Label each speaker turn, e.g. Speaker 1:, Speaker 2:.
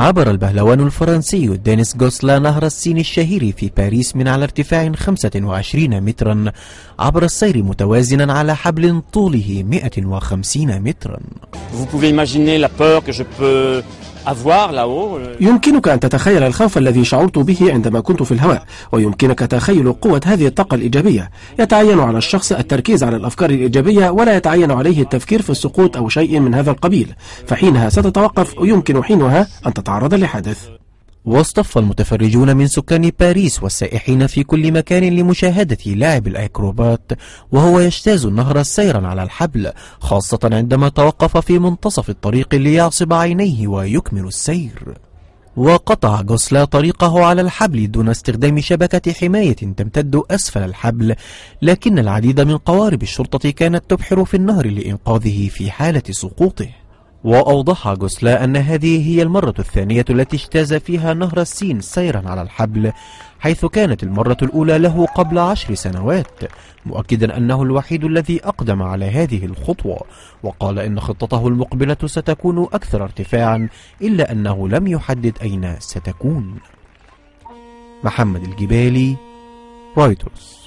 Speaker 1: عبر البهلوان الفرنسي دينيس جوسلا نهر السين الشهير في باريس من على ارتفاع 25 مترا عبر السير متوازنا على حبل طوله 150 مترا.
Speaker 2: Vous pouvez imaginer la peur que je peux
Speaker 3: يمكنك أن تتخيل الخوف الذي شعرت به عندما كنت في الهواء ويمكنك تخيل قوة هذه الطاقة الإيجابية يتعين على الشخص التركيز على الأفكار الإيجابية ولا يتعين عليه التفكير في السقوط أو شيء من هذا القبيل فحينها ستتوقف ويمكن حينها أن
Speaker 1: تتعرض لحدث واصطف المتفرجون من سكان باريس والسائحين في كل مكان لمشاهدة لاعب الأكروبات وهو يجتاز النهر سيرا على الحبل خاصة عندما توقف في منتصف الطريق ليعصب عينيه ويكمل السير وقطع جوسلا طريقه على الحبل دون استخدام شبكة حماية تمتد أسفل الحبل لكن العديد من قوارب الشرطة كانت تبحر في النهر لإنقاذه في حالة سقوطه وأوضح جوسلا أن هذه هي المرة الثانية التي اجتاز فيها نهر السين سيرا على الحبل حيث كانت المرة الأولى له قبل عشر سنوات مؤكدا أنه الوحيد الذي أقدم على هذه الخطوة وقال إن خطته المقبلة ستكون أكثر ارتفاعا إلا أنه لم يحدد أين ستكون محمد الجبالي
Speaker 3: رايترز